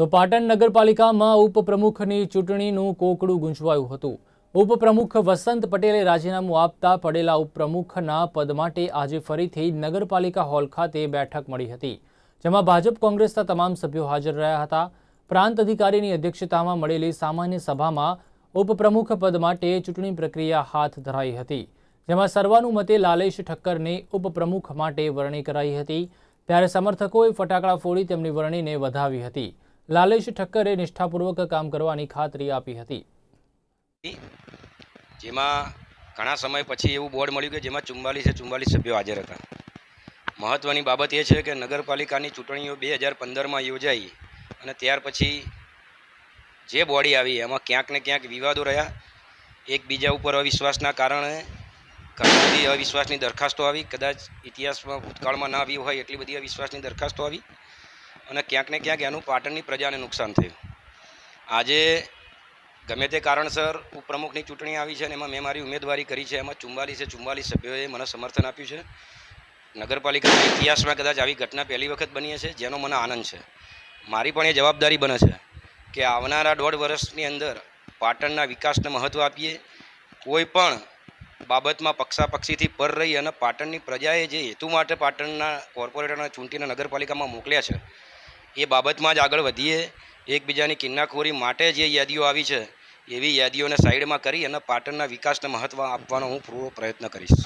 તો પાટણ નગરપાલિકામાં ઉપપ્રમુખની ચૂંટણીનું કોકડું ગુંજવાયું હતું ઉપપ્રમુખ વસંત પટેલે રાજીનામું આપતા પડેલા ઉપપ્રમુખના પદ માટે આજે ફરીથી નગરપાલિકા હોલ ખાતે બેઠક મળી હતી જેમાં ભાજપ કોંગ્રેસના તમામ સભ્યો હાજર રહ્યા હતા પ્રાંત અધિકારીની અધ્યક્ષતામાં મળેલી સામાન્ય સભામાં ઉપપ્રમુખ પદ માટે ચૂંટણી પ્રક્રિયા હાથ ધરાઈ હતી જેમાં સર્વાનુમતે લાલેશ ઠક્કરને ઉપપ્રમુખ માટે વરણી કરાઈ હતી ત્યારે સમર્થકોએ ફટાકડા ફોડી તેમની વરણીને વધાવી હતી લાલેશ ઠક્કરે નિષ્ઠાપૂર્વક કામ કરવાની ખાતરી આપી હતી જેમાં ઘણા સમય પછી એવું બોર્ડ મળ્યું કે જેમાં ચુમ્બાલીસે ચુમ્બાલીસ સભ્યો હાજર હતા મહત્ત્વની બાબત એ છે કે નગરપાલિકાની ચૂંટણીઓ બે હજાર પંદરમાં યોજાઈ અને ત્યાર પછી જે બોડી આવી એમાં ક્યાંક ને ક્યાંક વિવાદો રહ્યા એકબીજા ઉપર અવિશ્વાસના કારણે ઘણી બધી અવિશ્વાસની દરખાસ્તો આવી કદાચ ઇતિહાસમાં ભૂતકાળમાં ના આવી હોય એટલી બધી અવિશ્વાસની દરખાસ્તો આવી અને ક્યાંક ને ક્યાંક એનું પાટણની પ્રજાને નુકસાન થયું આજે ગમે તે કારણસર ઉપપ્રમુખની ચૂંટણી આવી છે અને એમાં મેં મારી ઉમેદવારી કરી છે એમાં ચુમ્બાલીસે ચુમ્બાલીસ સભ્યોએ મને સમર્થન આપ્યું છે નગરપાલિકાના ઇતિહાસમાં કદાચ આવી ઘટના પહેલી વખત બની છે જેનો મને આનંદ છે મારી પણ એ જવાબદારી બને છે કે આવનારા દોઢ વર્ષની અંદર પાટણના વિકાસને મહત્ત્વ આપીએ કોઈ પણ બાબતમાં પક્ષાપક્ષીથી પર રહી અને પાટણની પ્રજાએ જે હેતુ માટે પાટણના કોર્પોરેટરના ચૂંટીને નગરપાલિકામાં મોકલ્યા છે એ બાબતમાં જ આગળ વધીએ એકબીજાની કિન્નાખોરી માટે જે યાદીઓ આવી છે એવી યાદીઓને સાઈડમાં કરી અને પાટણના વિકાસને મહત્ત્વ આપવાનો હું પૂરો પ્રયત્ન કરીશ